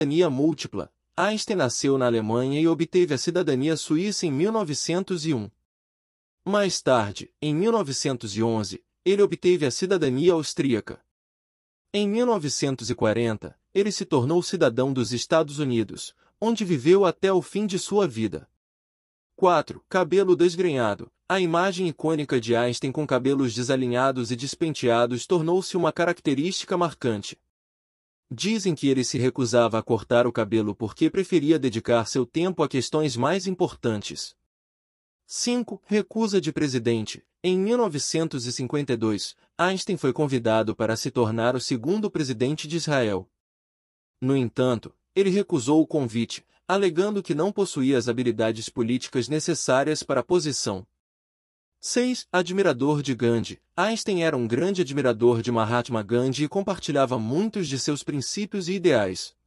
cidadania múltipla. Einstein nasceu na Alemanha e obteve a cidadania suíça em 1901. Mais tarde, em 1911, ele obteve a cidadania austríaca. Em 1940, ele se tornou cidadão dos Estados Unidos, onde viveu até o fim de sua vida. 4. Cabelo desgrenhado. A imagem icônica de Einstein com cabelos desalinhados e despenteados tornou-se uma característica marcante. Dizem que ele se recusava a cortar o cabelo porque preferia dedicar seu tempo a questões mais importantes. 5. Recusa de presidente. Em 1952, Einstein foi convidado para se tornar o segundo presidente de Israel. No entanto, ele recusou o convite, alegando que não possuía as habilidades políticas necessárias para a posição. 6. Admirador de Gandhi. Einstein era um grande admirador de Mahatma Gandhi e compartilhava muitos de seus princípios e ideais.